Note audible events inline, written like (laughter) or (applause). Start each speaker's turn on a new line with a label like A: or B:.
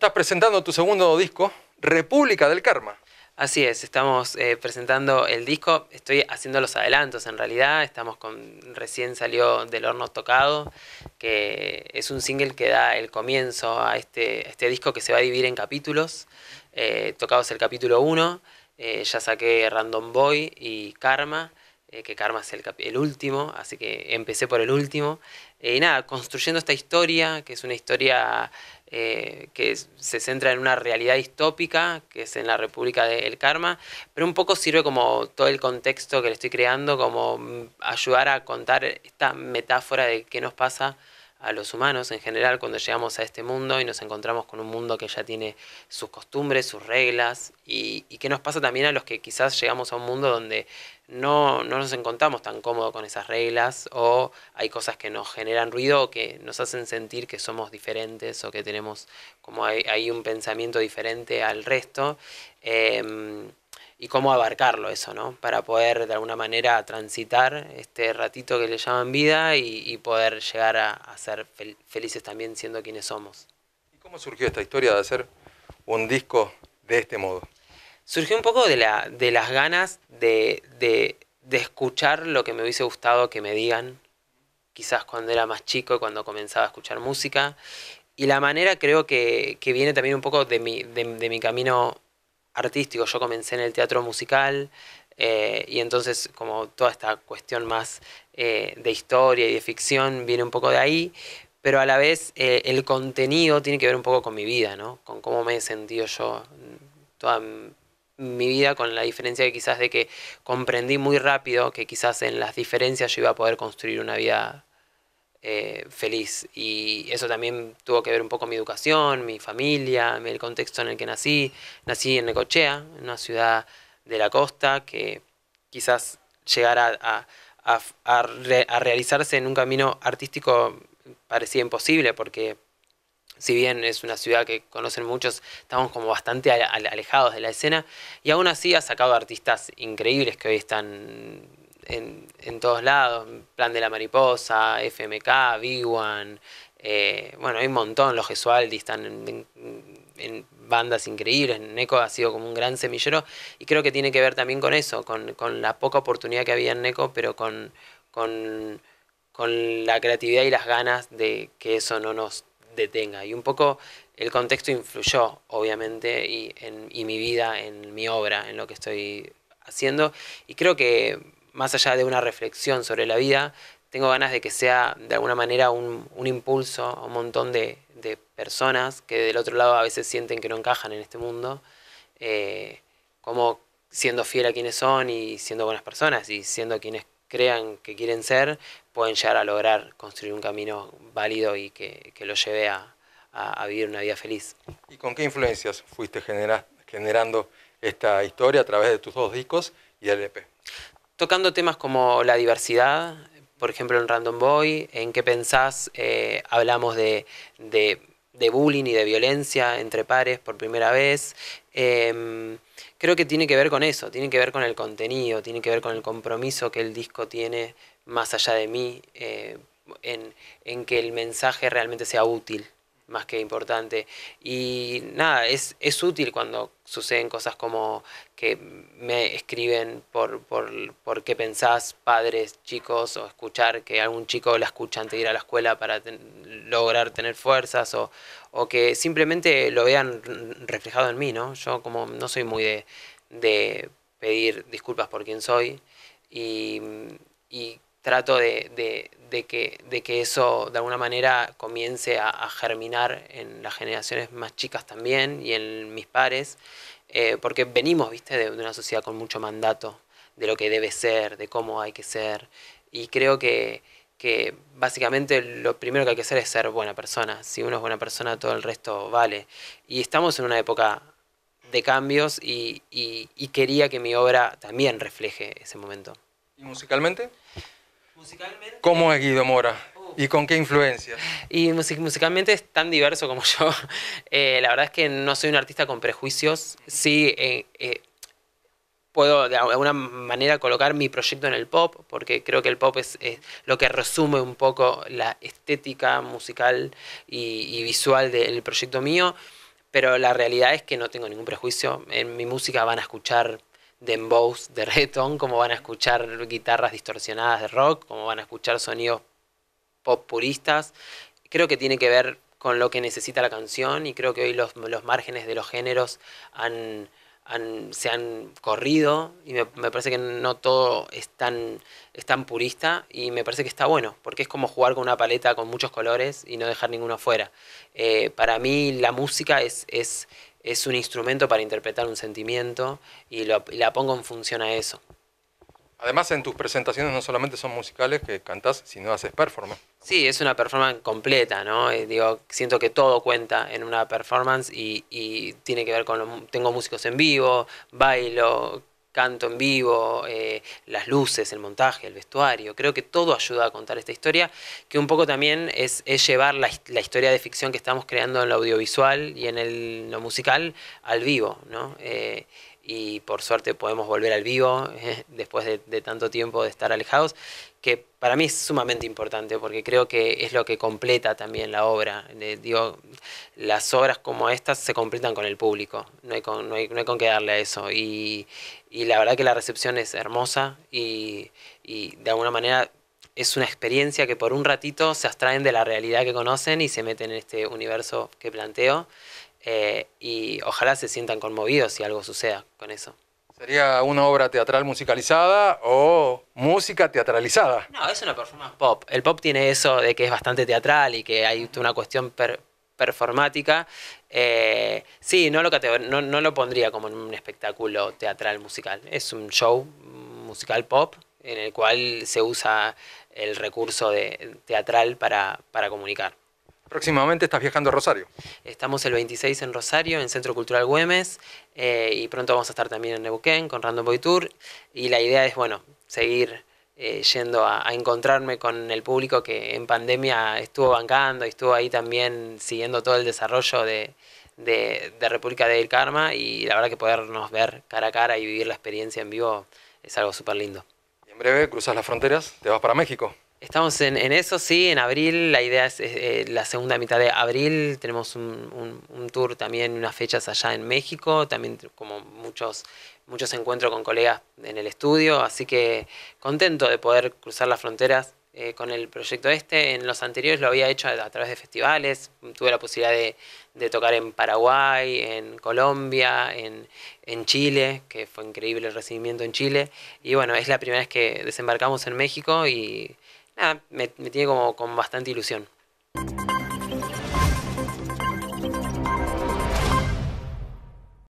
A: Estás presentando tu segundo disco, República del Karma. Así es, estamos eh, presentando el disco, estoy haciendo los adelantos en realidad, estamos con, recién salió del horno tocado, que es un single que da el comienzo a este, este disco que se va a dividir en capítulos, eh, Tocado es el capítulo 1, eh, ya saqué Random Boy y Karma, que Karma es el, el, último, así que empecé por el último, y nada, construyendo esta historia, que es una historia eh, que se centra en una realidad distópica, que es en la República del Karma, pero un poco sirve como todo el contexto que le estoy creando, como mm, ayudar a contar esta metáfora de qué nos pasa a los humanos en general cuando llegamos a este mundo y nos encontramos con un mundo que ya tiene sus costumbres, sus reglas, y, que nos pasa también a los que quizás llegamos a un mundo donde no, nos encontramos tan cómodos con esas reglas o hay cosas que nos generan ruido o que nos hacen sentir que somos diferentes o que tenemos como hay, un pensamiento diferente al resto. Em, y cómo abarcarlo eso, ¿no? Para poder de alguna manera transitar este ratito que le llaman vida y, poder llegar a, ser felices también siendo quienes somos. ¿Y cómo surgió esta historia de hacer un disco de este modo? Surgió un poco de, la, de las ganas de, de, escuchar lo que me hubiese gustado que me digan, quizás cuando era más chico y cuando comenzaba a escuchar música. Y la manera creo que, viene también un poco de mi, de mi camino artístico. Yo comencé en el teatro musical eh, y entonces como toda esta cuestión más eh, de historia y de ficción viene un poco de ahí, pero a la vez eh, el contenido tiene que ver un poco con mi vida, ¿no? Con cómo me he sentido yo mm, toda mi vida, con la diferencia de quizás de que comprendí muy rápido que quizás en las diferencias yo iba a poder construir una vida eh, feliz. Y eso también tuvo que ver un poco mi educación, mi familia, el contexto en el que nací. Nací en Necochea, una ciudad de la costa que quizás llegara a, a, a realizarse en un camino artístico parecía imposible porque si bien es una ciudad que conocen muchos, estamos como bastante alejados de la escena, y aún así ha sacado artistas increíbles que hoy están en, en todos lados, Plan de la Mariposa, FMK, Big One, eh, bueno, hay un montón, los Gesualdi están en, bandas increíbles, Neco ha sido como un gran semillero y creo que tiene que ver también con eso, con, la poca oportunidad que había en Neco, pero con, con, la creatividad y las ganas de que eso no nos detenga. Y un poco el contexto influyó, obviamente, y, en, y mi vida, en mi obra, en lo que estoy haciendo. Y creo que más allá de una reflexión sobre la vida, tengo ganas de que sea de alguna manera un, impulso a un montón de, personas que del otro lado a veces sienten que no encajan en este mundo, eh, como siendo fiel a quienes son y siendo buenas personas y siendo quienes crean que quieren ser, pueden llegar a lograr construir un camino válido y que, que los lleve a, vivir una vida feliz. ¿Y con qué influencias fuiste generando esta historia a través de tus dos discos y el EP? tocando temas como la diversidad, por ejemplo en Random Boy, en qué pensás, eh, hablamos de, bullying y de violencia entre pares por primera vez. Em, creo que tiene que ver con eso, tiene que ver con el contenido, tiene que ver con el compromiso que el disco tiene más allá de mí, eh, en, que el mensaje realmente sea útil más que importante. Y nada, es, es útil cuando suceden cosas como que me escriben por, por, por qué pensás, padres, chicos, o escuchar que algún chico la escucha antes de ir a la escuela para lograr tener fuerzas, o, o, que simplemente lo vean reflejado en mí, ¿no? Yo como no soy muy de, de pedir disculpas por quién soy y, y trato de, de, de, que, de que eso de alguna manera comience a, germinar en las generaciones más chicas también y en mis pares, eh, porque venimos, viste, de, una sociedad con mucho mandato de lo que debe ser, de cómo hay que ser, y creo que, que básicamente lo primero que hay que hacer es ser buena persona. Si uno es buena persona, todo el resto vale. Y estamos en una época de cambios y, y, y quería que mi obra también refleje ese momento. ¿Y musicalmente? ¿Cómo es Guido Mora? ¿Y con qué influencia? Y musicalmente es tan diverso como yo. (laughs) Eh, la verdad es que no soy un artista con prejuicios. Sí, eh, eh, puedo de alguna manera colocar mi proyecto en el pop, porque creo que el pop es, lo que resume un poco la estética musical y, y visual del proyecto mío. Pero la realidad es que no tengo ningún prejuicio. En mi música van a escuchar de dembows de reggaeton, como van a escuchar guitarras distorsionadas de rock, como van a escuchar sonidos pop puristas. Creo que tiene que ver con lo que necesita la canción y creo que hoy los, márgenes de los géneros se han corrido y me, parece que no todo es tan, purista y me parece que está bueno, porque es como jugar con una paleta con muchos colores y no dejar ninguno afuera. Eh, para mí la música es, es es un instrumento para interpretar un sentimiento y, la pongo en función a eso. Además, en tus presentaciones no solamente son musicales que cantás, sino haces performance. Sí, es una performance completa, ¿no? Eh, digo, siento que todo cuenta en una performance y, y tiene que ver con. tengo músicos en vivo, bailo, canto en vivo, eh, las luces, el montaje, el vestuario. Creo que todo ayuda a contar esta historia, que un poco también es, llevar la, historia de ficción que estamos creando en lo audiovisual y en el, lo musical al vivo, eh, y por suerte podemos volver al vivo eh, después de, tanto tiempo de estar alejados, que para mí es sumamente importante porque creo que es lo que completa también la obra. digo, las obras como estas se completan con el público, no hay con, no hay, no hay con qué darle a eso. Y, la verdad que la recepción es hermosa y, y de alguna manera es una experiencia que por un ratito se abstraen de la realidad que conocen y se meten en este universo que planteo. Eh, y ojalá se sientan conmovidos si algo suceda con eso. ¿Sería una obra teatral musicalizada o música teatralizada? No, es una performance pop. El pop tiene eso de que es bastante teatral y que hay una cuestión performática. Eh, sí, no lo, lo pondría como un espectáculo teatral musical. Es un show musical pop en el cual se usa el recurso de, teatral para comunicar. Próximamente estás viajando a Rosario. Estamos el 26 en Rosario, en Centro Cultural Güemes, eh, y pronto vamos a estar también en Neuquén con Random Boy Tour. Y la idea es, bueno, seguir eh, yendo a, encontrarme con el público que en pandemia estuvo bancando y estuvo ahí también siguiendo todo el desarrollo de, de República del Karma. Y la verdad que podernos ver cara a cara y vivir la experiencia en vivo es algo súper lindo. en breve cruzas las fronteras, te vas para México. Estamos en, eso, sí, en abril, la idea es eh, la segunda mitad de abril, tenemos un, tour también, unas fechas allá en México, también como muchos, muchos encuentros con colegas en el estudio, así que contento de poder cruzar las fronteras eh, con el proyecto este. En los anteriores lo había hecho a, través de festivales, tuve la posibilidad de, tocar en Paraguay, en Colombia, en, en, Chile, que fue increíble el recibimiento en Chile, y bueno, es la primera vez que desembarcamos en México y Ah, me tiene como con bastante ilusión.